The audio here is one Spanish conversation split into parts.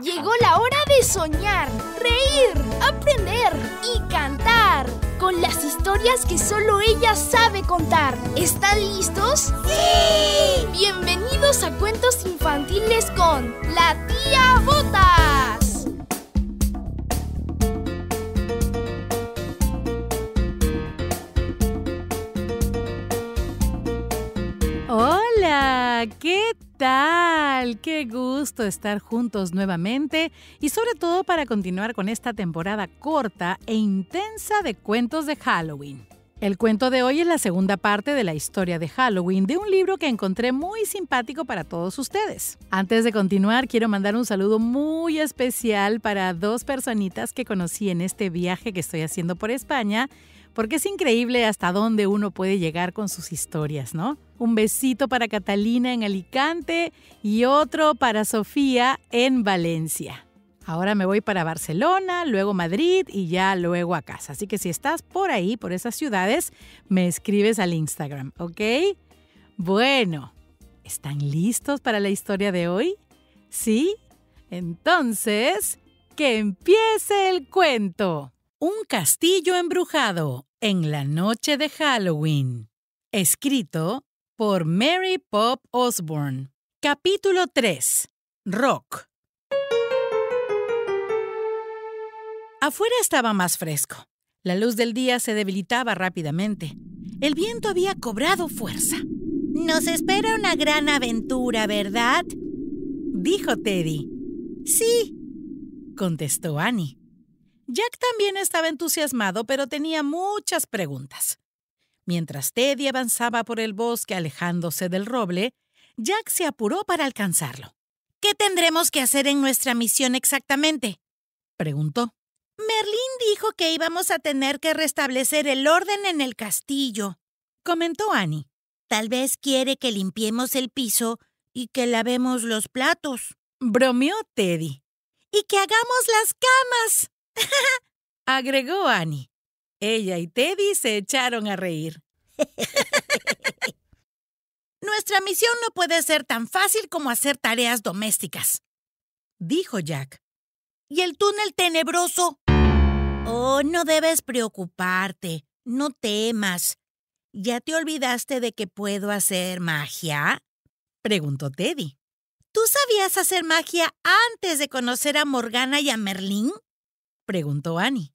Llegó la hora de soñar, reír, aprender y cantar con las historias que solo ella sabe contar. ¿Están listos? ¡Sí! Bienvenidos a Cuentos Infantiles con la tía Botas. Hola, ¿qué tal? tal? Qué gusto estar juntos nuevamente y sobre todo para continuar con esta temporada corta e intensa de cuentos de Halloween. El cuento de hoy es la segunda parte de la historia de Halloween de un libro que encontré muy simpático para todos ustedes. Antes de continuar, quiero mandar un saludo muy especial para dos personitas que conocí en este viaje que estoy haciendo por España porque es increíble hasta dónde uno puede llegar con sus historias, ¿no? Un besito para Catalina en Alicante y otro para Sofía en Valencia. Ahora me voy para Barcelona, luego Madrid y ya luego a casa. Así que si estás por ahí, por esas ciudades, me escribes al Instagram, ¿ok? Bueno, ¿están listos para la historia de hoy? ¿Sí? Entonces, que empiece el cuento. Un castillo embrujado, en la noche de Halloween. Escrito por Mary Pop Osborne. Capítulo 3. Rock. Afuera estaba más fresco. La luz del día se debilitaba rápidamente. El viento había cobrado fuerza. Nos espera una gran aventura, ¿verdad? Dijo Teddy. Sí, contestó Annie. Jack también estaba entusiasmado, pero tenía muchas preguntas. Mientras Teddy avanzaba por el bosque alejándose del roble, Jack se apuró para alcanzarlo. ¿Qué tendremos que hacer en nuestra misión exactamente? preguntó. Merlín dijo que íbamos a tener que restablecer el orden en el castillo, comentó Annie. Tal vez quiere que limpiemos el piso y que lavemos los platos, bromeó Teddy. Y que hagamos las camas, agregó Annie. Ella y Teddy se echaron a reír. Nuestra misión no puede ser tan fácil como hacer tareas domésticas, dijo Jack. ¿Y el túnel tenebroso? Oh, no debes preocuparte, no temas. ¿Ya te olvidaste de que puedo hacer magia? preguntó Teddy. ¿Tú sabías hacer magia antes de conocer a Morgana y a Merlín? preguntó Annie.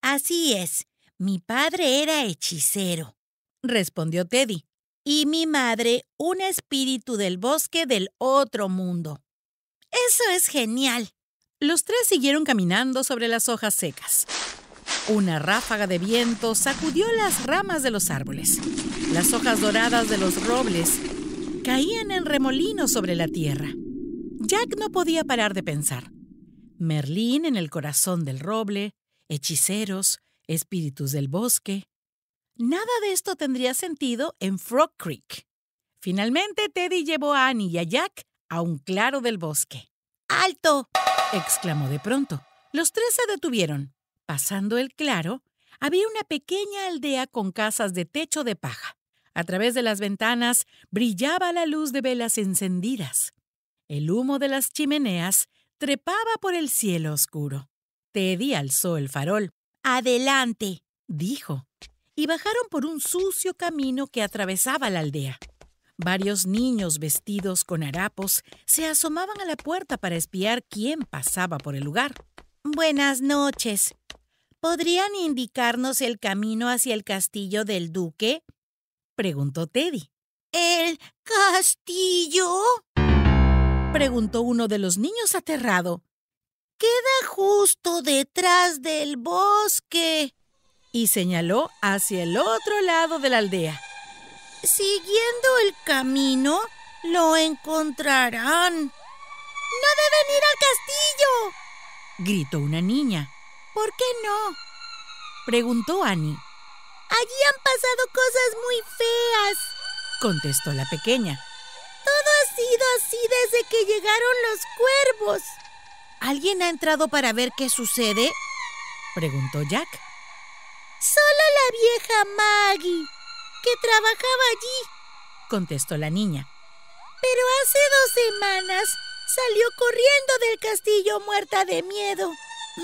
Así es, mi padre era hechicero, respondió Teddy, y mi madre un espíritu del bosque del otro mundo. Eso es genial. Los tres siguieron caminando sobre las hojas secas. Una ráfaga de viento sacudió las ramas de los árboles. Las hojas doradas de los robles caían en remolinos sobre la tierra. Jack no podía parar de pensar. Merlín en el corazón del roble, hechiceros, espíritus del bosque. Nada de esto tendría sentido en Frog Creek. Finalmente, Teddy llevó a Annie y a Jack a un claro del bosque. ¡Alto! exclamó de pronto. Los tres se detuvieron. Pasando el claro, había una pequeña aldea con casas de techo de paja. A través de las ventanas brillaba la luz de velas encendidas. El humo de las chimeneas Trepaba por el cielo oscuro. Teddy alzó el farol. Adelante, dijo, y bajaron por un sucio camino que atravesaba la aldea. Varios niños vestidos con harapos se asomaban a la puerta para espiar quién pasaba por el lugar. Buenas noches. ¿Podrían indicarnos el camino hacia el castillo del duque? preguntó Teddy. ¿El castillo? preguntó uno de los niños aterrado. Queda justo detrás del bosque. Y señaló hacia el otro lado de la aldea. Siguiendo el camino, lo encontrarán. ¡No deben ir al castillo! gritó una niña. ¿Por qué no? preguntó Annie. Allí han pasado cosas muy feas, contestó la pequeña desde que llegaron los cuervos. ¿Alguien ha entrado para ver qué sucede? preguntó Jack. Solo la vieja Maggie, que trabajaba allí, contestó la niña. Pero hace dos semanas salió corriendo del castillo muerta de miedo.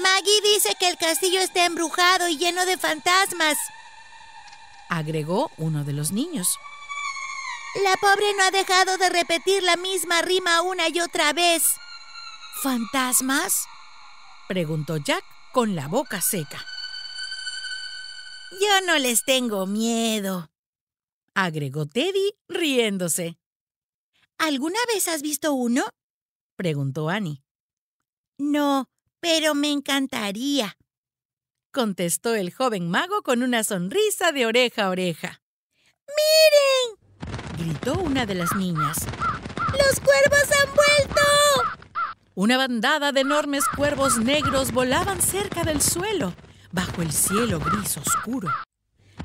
Maggie dice que el castillo está embrujado y lleno de fantasmas, agregó uno de los niños. La pobre no ha dejado de repetir la misma rima una y otra vez. ¿Fantasmas? preguntó Jack con la boca seca. Yo no les tengo miedo, agregó Teddy riéndose. ¿Alguna vez has visto uno? preguntó Annie. No, pero me encantaría, contestó el joven mago con una sonrisa de oreja a oreja. ¡Miren! gritó una de las niñas. ¡Los cuervos han vuelto! Una bandada de enormes cuervos negros volaban cerca del suelo, bajo el cielo gris oscuro.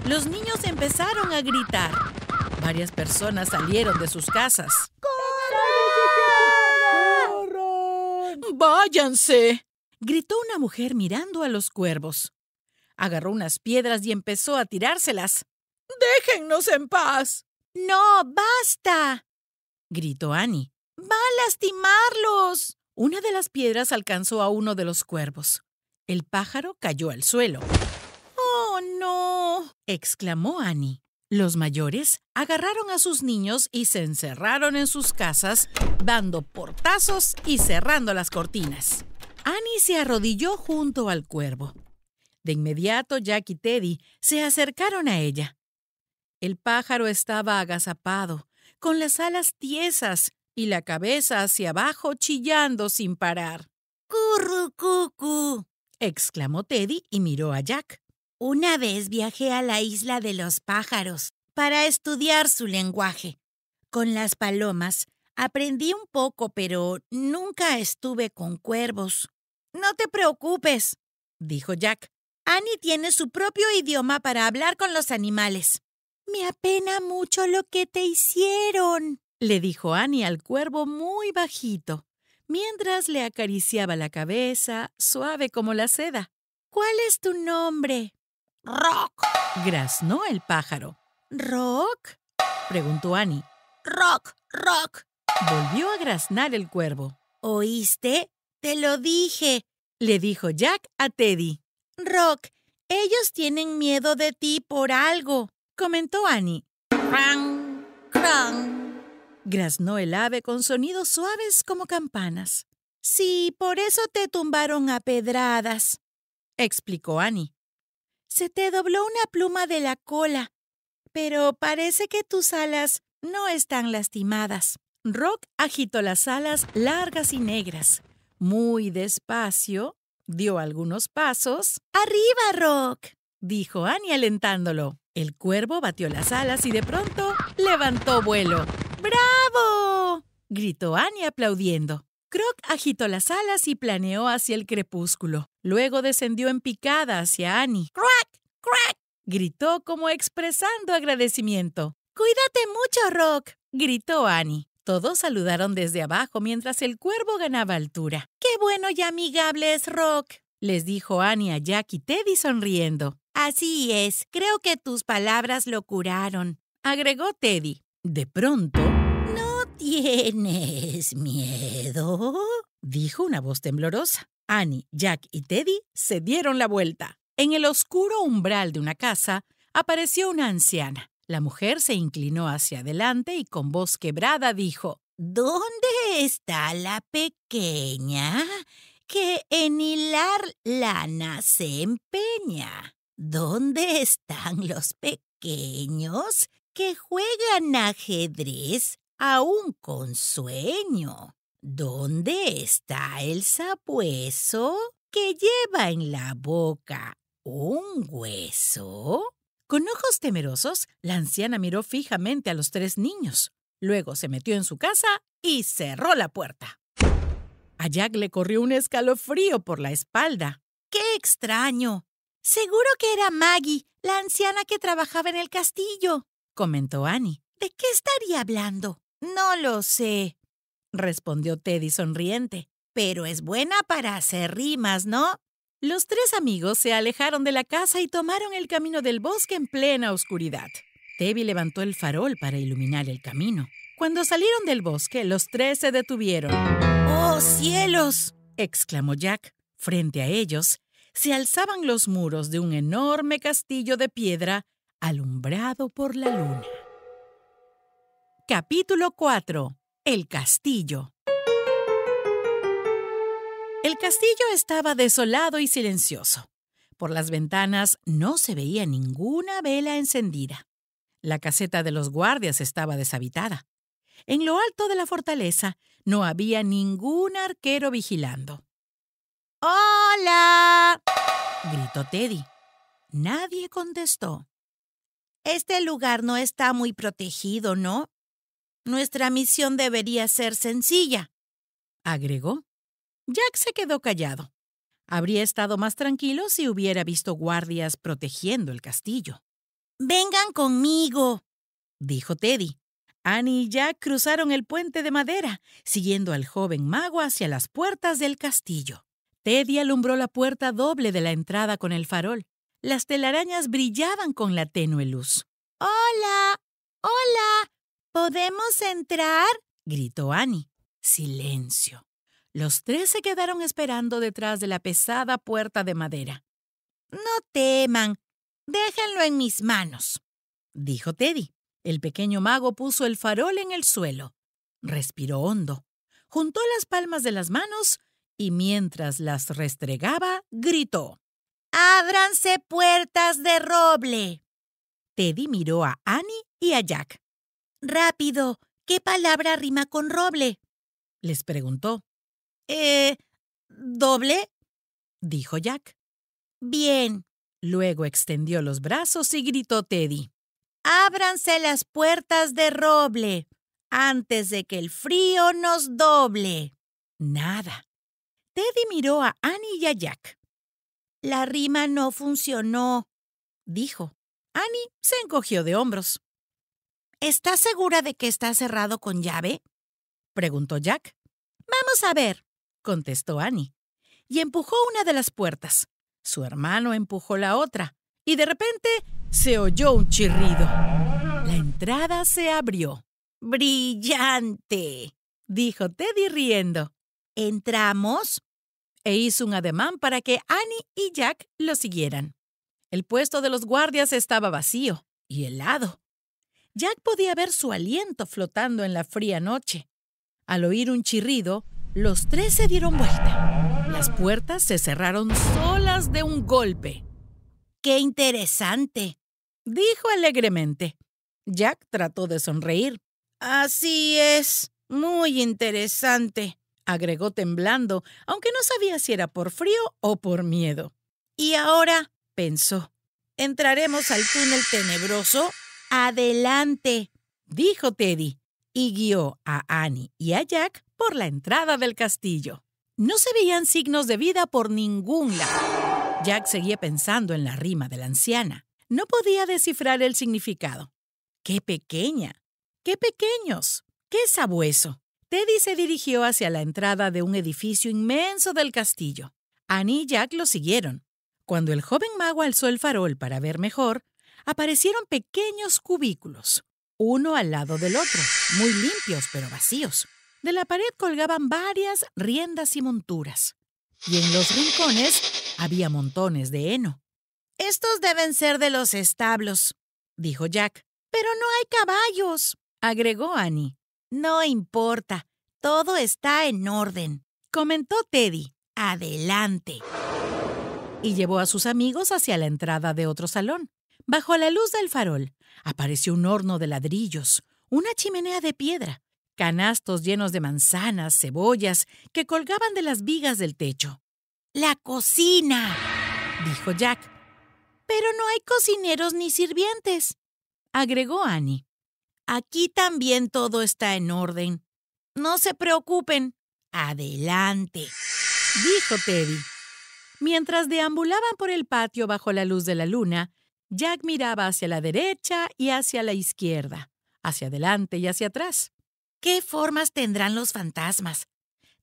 Los niños empezaron a gritar. Varias personas salieron de sus casas. ¡Corran! ¡Váyanse! gritó una mujer mirando a los cuervos. Agarró unas piedras y empezó a tirárselas. ¡Déjennos en paz! No, basta. gritó Annie. Va a lastimarlos. Una de las piedras alcanzó a uno de los cuervos. El pájaro cayó al suelo. ¡Oh, no! exclamó Annie. Los mayores agarraron a sus niños y se encerraron en sus casas, dando portazos y cerrando las cortinas. Annie se arrodilló junto al cuervo. De inmediato Jack y Teddy se acercaron a ella. El pájaro estaba agazapado, con las alas tiesas y la cabeza hacia abajo chillando sin parar. ¡Curru-cucú! exclamó Teddy y miró a Jack. Una vez viajé a la isla de los pájaros para estudiar su lenguaje. Con las palomas aprendí un poco, pero nunca estuve con cuervos. No te preocupes, dijo Jack. Annie tiene su propio idioma para hablar con los animales. Me apena mucho lo que te hicieron, le dijo Annie al cuervo muy bajito, mientras le acariciaba la cabeza, suave como la seda. ¿Cuál es tu nombre? Rock. Graznó el pájaro. ¿Rock? preguntó Annie. Rock, rock. Volvió a graznar el cuervo. ¿Oíste? Te lo dije, le dijo Jack a Teddy. Rock, ellos tienen miedo de ti por algo comentó Annie. ¡Cran! Graznó el ave con sonidos suaves como campanas. Sí, por eso te tumbaron a pedradas, explicó Annie. Se te dobló una pluma de la cola, pero parece que tus alas no están lastimadas. Rock agitó las alas largas y negras. Muy despacio, dio algunos pasos. ¡Arriba, Rock! dijo Annie alentándolo. El cuervo batió las alas y de pronto levantó vuelo. ¡Bravo! gritó Annie aplaudiendo. Croc agitó las alas y planeó hacia el crepúsculo. Luego descendió en picada hacia Annie. ¡Crack! ¡Crack! gritó como expresando agradecimiento. ¡Cuídate mucho, Rock! gritó Annie. Todos saludaron desde abajo mientras el cuervo ganaba altura. ¡Qué bueno y amigable es Rock! les dijo Annie a Jack y Teddy sonriendo. Así es, creo que tus palabras lo curaron, agregó Teddy. De pronto... ¿No tienes miedo? dijo una voz temblorosa. Annie, Jack y Teddy se dieron la vuelta. En el oscuro umbral de una casa apareció una anciana. La mujer se inclinó hacia adelante y con voz quebrada dijo, ¿Dónde está la pequeña que en hilar lana se empeña? ¿Dónde están los pequeños que juegan ajedrez aún con sueño? ¿Dónde está el sabueso que lleva en la boca un hueso? Con ojos temerosos, la anciana miró fijamente a los tres niños. Luego se metió en su casa y cerró la puerta. A Jack le corrió un escalofrío por la espalda. ¡Qué extraño! Seguro que era Maggie, la anciana que trabajaba en el castillo, comentó Annie. ¿De qué estaría hablando? No lo sé, respondió Teddy sonriente. Pero es buena para hacer rimas, ¿no? Los tres amigos se alejaron de la casa y tomaron el camino del bosque en plena oscuridad. Teddy levantó el farol para iluminar el camino. Cuando salieron del bosque, los tres se detuvieron. ¡Oh, cielos! exclamó Jack. Frente a ellos, se alzaban los muros de un enorme castillo de piedra alumbrado por la luna. Capítulo 4. El castillo. El castillo estaba desolado y silencioso. Por las ventanas no se veía ninguna vela encendida. La caseta de los guardias estaba deshabitada. En lo alto de la fortaleza no había ningún arquero vigilando. ¡Hola! gritó Teddy. Nadie contestó. Este lugar no está muy protegido, ¿no? Nuestra misión debería ser sencilla, agregó. Jack se quedó callado. Habría estado más tranquilo si hubiera visto guardias protegiendo el castillo. Vengan conmigo, dijo Teddy. Annie y Jack cruzaron el puente de madera, siguiendo al joven mago hacia las puertas del castillo. Teddy alumbró la puerta doble de la entrada con el farol. Las telarañas brillaban con la tenue luz. ¡Hola! ¡Hola! ¿Podemos entrar? gritó Annie. Silencio. Los tres se quedaron esperando detrás de la pesada puerta de madera. No teman. Déjenlo en mis manos, dijo Teddy. El pequeño mago puso el farol en el suelo. Respiró hondo. Juntó las palmas de las manos y mientras las restregaba, gritó Ábranse puertas de roble. Teddy miró a Annie y a Jack. Rápido, ¿qué palabra rima con roble? les preguntó. Eh. ¿Doble? dijo Jack. Bien. Luego extendió los brazos y gritó Teddy. Ábranse las puertas de roble antes de que el frío nos doble. Nada. Teddy miró a Annie y a Jack. La rima no funcionó, dijo. Annie se encogió de hombros. ¿Estás segura de que está cerrado con llave? preguntó Jack. Vamos a ver, contestó Annie. Y empujó una de las puertas. Su hermano empujó la otra. Y de repente se oyó un chirrido. La entrada se abrió. ¡Brillante! dijo Teddy riendo. ¿Entramos? e hizo un ademán para que Annie y Jack lo siguieran. El puesto de los guardias estaba vacío y helado. Jack podía ver su aliento flotando en la fría noche. Al oír un chirrido, los tres se dieron vuelta. Las puertas se cerraron solas de un golpe. ¡Qué interesante! dijo alegremente. Jack trató de sonreír. Así es, muy interesante agregó temblando, aunque no sabía si era por frío o por miedo. Y ahora, pensó, entraremos al túnel tenebroso. Adelante, dijo Teddy, y guió a Annie y a Jack por la entrada del castillo. No se veían signos de vida por ningún lado. Jack seguía pensando en la rima de la anciana. No podía descifrar el significado. ¡Qué pequeña! ¡Qué pequeños! ¡Qué sabueso! Teddy se dirigió hacia la entrada de un edificio inmenso del castillo. Annie y Jack lo siguieron. Cuando el joven mago alzó el farol para ver mejor, aparecieron pequeños cubículos, uno al lado del otro, muy limpios pero vacíos. De la pared colgaban varias riendas y monturas, y en los rincones había montones de heno. Estos deben ser de los establos, dijo Jack. Pero no hay caballos, agregó Annie. No importa, todo está en orden, comentó Teddy. Adelante. Y llevó a sus amigos hacia la entrada de otro salón. Bajo la luz del farol, apareció un horno de ladrillos, una chimenea de piedra, canastos llenos de manzanas, cebollas, que colgaban de las vigas del techo. La cocina, dijo Jack. Pero no hay cocineros ni sirvientes, agregó Annie. Aquí también todo está en orden. No se preocupen. Adelante, dijo Teddy. Mientras deambulaban por el patio bajo la luz de la luna, Jack miraba hacia la derecha y hacia la izquierda, hacia adelante y hacia atrás. ¿Qué formas tendrán los fantasmas?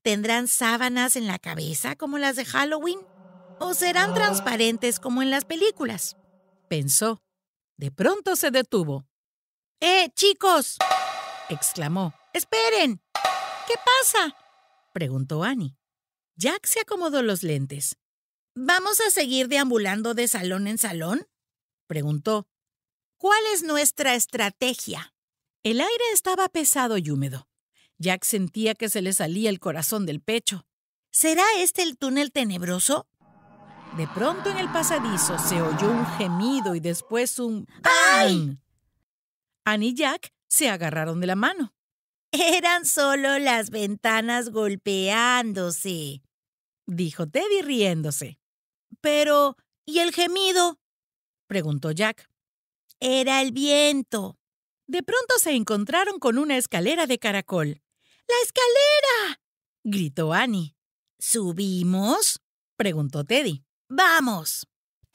¿Tendrán sábanas en la cabeza como las de Halloween? ¿O serán transparentes como en las películas? Pensó. De pronto se detuvo. ¡Eh, chicos! exclamó. ¡Esperen! ¿Qué pasa? preguntó Annie. Jack se acomodó los lentes. ¿Vamos a seguir deambulando de salón en salón? preguntó. ¿Cuál es nuestra estrategia? El aire estaba pesado y húmedo. Jack sentía que se le salía el corazón del pecho. ¿Será este el túnel tenebroso? De pronto en el pasadizo se oyó un gemido y después un ¡Ay! Annie y Jack se agarraron de la mano. Eran solo las ventanas golpeándose, dijo Teddy riéndose. Pero, ¿y el gemido? preguntó Jack. Era el viento. De pronto se encontraron con una escalera de caracol. ¡La escalera! gritó Annie. ¿Subimos? preguntó Teddy. ¡Vamos!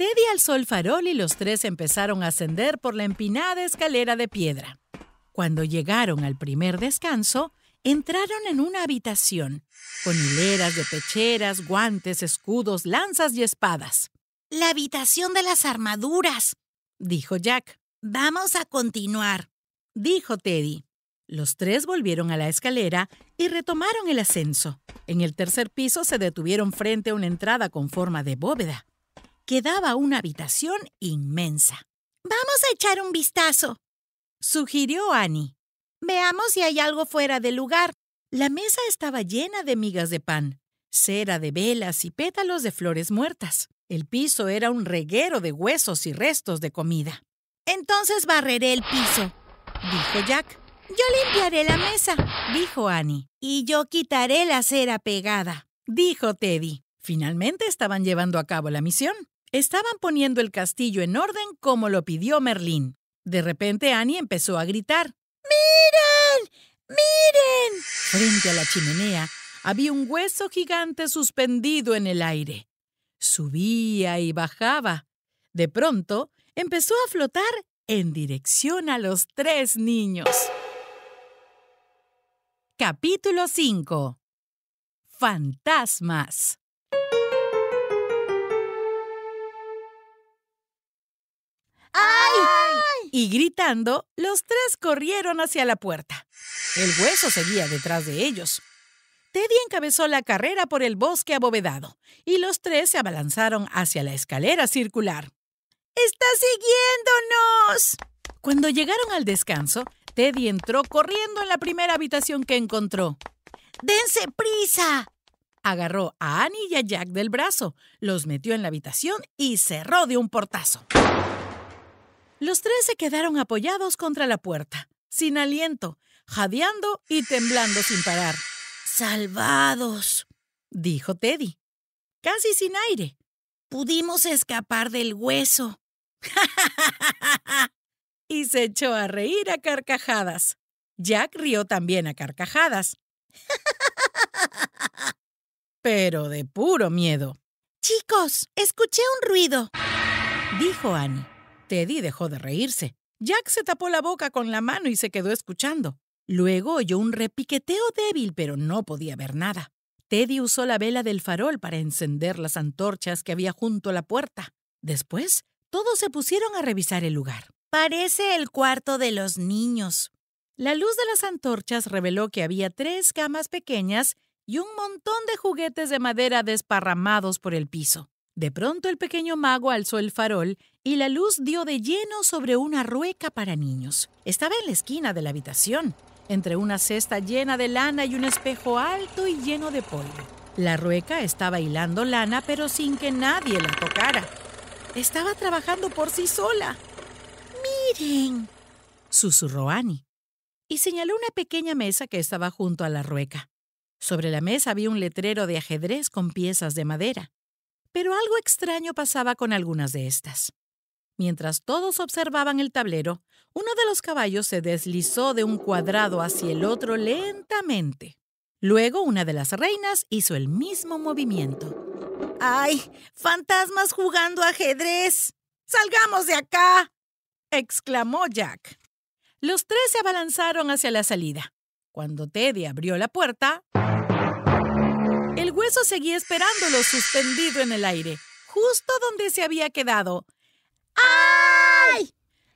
Teddy alzó el farol y los tres empezaron a ascender por la empinada escalera de piedra. Cuando llegaron al primer descanso, entraron en una habitación, con hileras de pecheras, guantes, escudos, lanzas y espadas. La habitación de las armaduras, dijo Jack. Vamos a continuar, dijo Teddy. Los tres volvieron a la escalera y retomaron el ascenso. En el tercer piso se detuvieron frente a una entrada con forma de bóveda. Quedaba una habitación inmensa. Vamos a echar un vistazo, sugirió Annie. Veamos si hay algo fuera de lugar. La mesa estaba llena de migas de pan, cera de velas y pétalos de flores muertas. El piso era un reguero de huesos y restos de comida. Entonces barreré el piso, dijo Jack. Yo limpiaré la mesa, dijo Annie. Y yo quitaré la cera pegada, dijo Teddy. Finalmente estaban llevando a cabo la misión. Estaban poniendo el castillo en orden como lo pidió Merlín. De repente Annie empezó a gritar. ¡Miren! ¡Miren! Frente a la chimenea había un hueso gigante suspendido en el aire. Subía y bajaba. De pronto empezó a flotar en dirección a los tres niños. Capítulo 5 Fantasmas ¡Ay! Y gritando, los tres corrieron hacia la puerta. El hueso seguía detrás de ellos. Teddy encabezó la carrera por el bosque abovedado y los tres se abalanzaron hacia la escalera circular. ¡Está siguiéndonos! Cuando llegaron al descanso, Teddy entró corriendo en la primera habitación que encontró. ¡Dense prisa! Agarró a Annie y a Jack del brazo, los metió en la habitación y cerró de un portazo. Los tres se quedaron apoyados contra la puerta, sin aliento, jadeando y temblando sin parar. Salvados, dijo Teddy, casi sin aire. Pudimos escapar del hueso. y se echó a reír a carcajadas. Jack rió también a carcajadas. Pero de puro miedo. Chicos, escuché un ruido, dijo Annie. Teddy dejó de reírse. Jack se tapó la boca con la mano y se quedó escuchando. Luego oyó un repiqueteo débil, pero no podía ver nada. Teddy usó la vela del farol para encender las antorchas que había junto a la puerta. Después, todos se pusieron a revisar el lugar. Parece el cuarto de los niños. La luz de las antorchas reveló que había tres camas pequeñas y un montón de juguetes de madera desparramados por el piso. De pronto el pequeño mago alzó el farol y la luz dio de lleno sobre una rueca para niños. Estaba en la esquina de la habitación, entre una cesta llena de lana y un espejo alto y lleno de polvo. La rueca estaba hilando lana pero sin que nadie la tocara. Estaba trabajando por sí sola. Miren, susurró Annie, y señaló una pequeña mesa que estaba junto a la rueca. Sobre la mesa había un letrero de ajedrez con piezas de madera. Pero algo extraño pasaba con algunas de estas. Mientras todos observaban el tablero, uno de los caballos se deslizó de un cuadrado hacia el otro lentamente. Luego una de las reinas hizo el mismo movimiento. ¡Ay! ¡Fantasmas jugando ajedrez! ¡Salgamos de acá! exclamó Jack. Los tres se abalanzaron hacia la salida. Cuando Teddy abrió la puerta... El hueso seguía esperándolo suspendido en el aire, justo donde se había quedado. ¡Ay!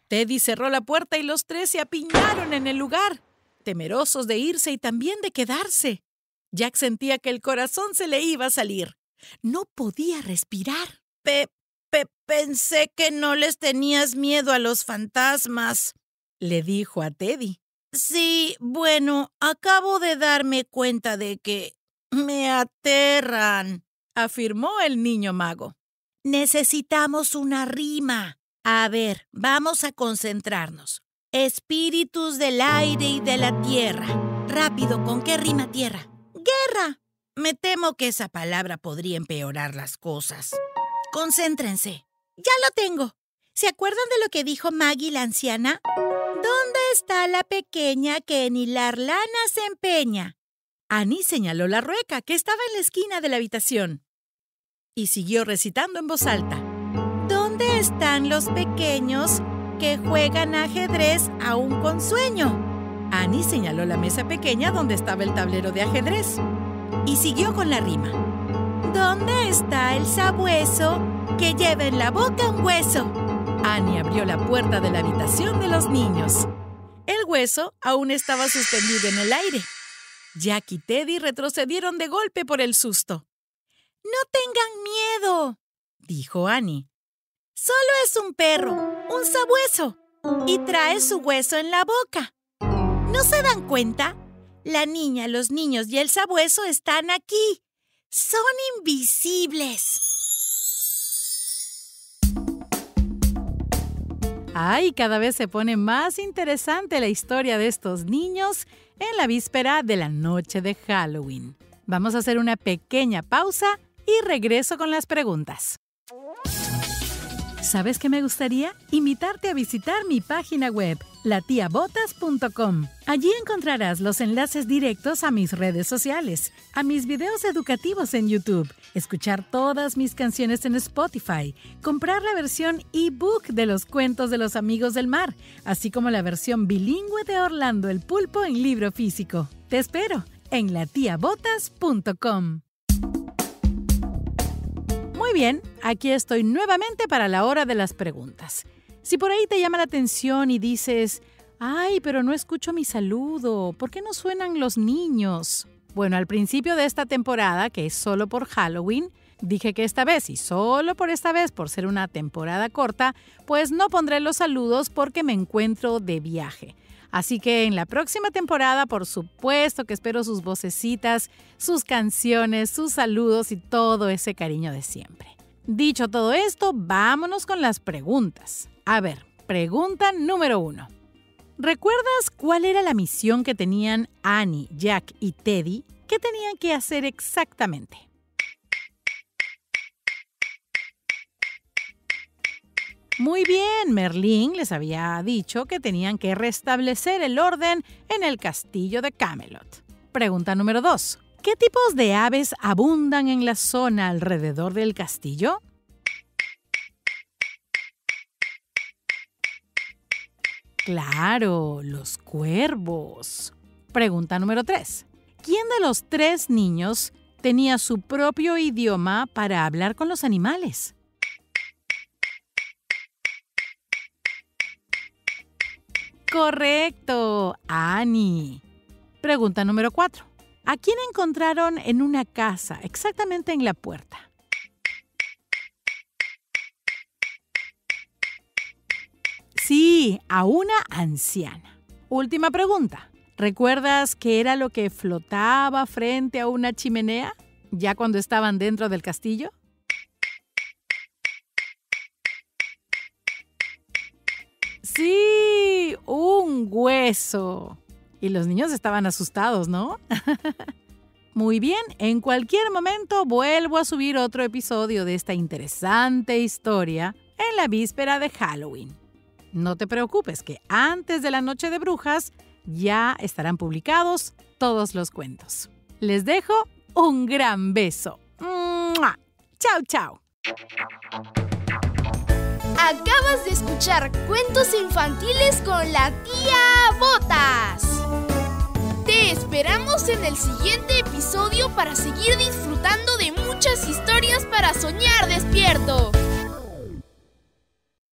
Teddy cerró la puerta y los tres se apiñaron en el lugar, temerosos de irse y también de quedarse. Jack sentía que el corazón se le iba a salir. No podía respirar. Pe, pe pensé que no les tenías miedo a los fantasmas, le dijo a Teddy. Sí, bueno, acabo de darme cuenta de que me aterran, afirmó el niño mago. Necesitamos una rima. A ver, vamos a concentrarnos. Espíritus del aire y de la tierra. Rápido, ¿con qué rima tierra? Guerra. Me temo que esa palabra podría empeorar las cosas. Concéntrense. Ya lo tengo. ¿Se acuerdan de lo que dijo Maggie la anciana? ¿Dónde está la pequeña que en hilar lana se empeña? Annie señaló la rueca que estaba en la esquina de la habitación y siguió recitando en voz alta. ¿Dónde están los pequeños que juegan ajedrez aún con sueño? Annie señaló la mesa pequeña donde estaba el tablero de ajedrez y siguió con la rima. ¿Dónde está el sabueso que lleva en la boca un hueso? Annie abrió la puerta de la habitación de los niños. El hueso aún estaba suspendido en el aire Jack y Teddy retrocedieron de golpe por el susto. No tengan miedo, dijo Annie. Solo es un perro, un sabueso, y trae su hueso en la boca. ¿No se dan cuenta? La niña, los niños y el sabueso están aquí. Son invisibles. Ay, cada vez se pone más interesante la historia de estos niños en la víspera de la noche de Halloween. Vamos a hacer una pequeña pausa y regreso con las preguntas. ¿Sabes qué me gustaría? Invitarte a visitar mi página web latiabotas.com. Allí encontrarás los enlaces directos a mis redes sociales, a mis videos educativos en YouTube, escuchar todas mis canciones en Spotify, comprar la versión ebook de los cuentos de los amigos del mar, así como la versión bilingüe de Orlando el Pulpo en libro físico. Te espero en latiabotas.com. Muy bien, aquí estoy nuevamente para la hora de las preguntas. Si por ahí te llama la atención y dices, ay, pero no escucho mi saludo, ¿por qué no suenan los niños? Bueno, al principio de esta temporada, que es solo por Halloween, Dije que esta vez, y solo por esta vez, por ser una temporada corta, pues no pondré los saludos porque me encuentro de viaje. Así que en la próxima temporada, por supuesto que espero sus vocecitas, sus canciones, sus saludos y todo ese cariño de siempre. Dicho todo esto, vámonos con las preguntas. A ver, pregunta número uno. ¿Recuerdas cuál era la misión que tenían Annie, Jack y Teddy? ¿Qué tenían que hacer exactamente? Muy bien, Merlín les había dicho que tenían que restablecer el orden en el castillo de Camelot. Pregunta número 2. ¿Qué tipos de aves abundan en la zona alrededor del castillo? Claro, los cuervos. Pregunta número 3. ¿Quién de los tres niños tenía su propio idioma para hablar con los animales? Correcto, Annie. Pregunta número 4. ¿A quién encontraron en una casa, exactamente en la puerta? Sí, a una anciana. Última pregunta. ¿Recuerdas qué era lo que flotaba frente a una chimenea ya cuando estaban dentro del castillo? Sí, un hueso. Y los niños estaban asustados, ¿no? Muy bien, en cualquier momento vuelvo a subir otro episodio de esta interesante historia en la víspera de Halloween. No te preocupes que antes de la noche de brujas ya estarán publicados todos los cuentos. Les dejo un gran beso. Chao, chao. Acabas de escuchar cuentos infantiles con la tía Botas. Te esperamos en el siguiente episodio para seguir disfrutando de muchas historias para soñar despierto.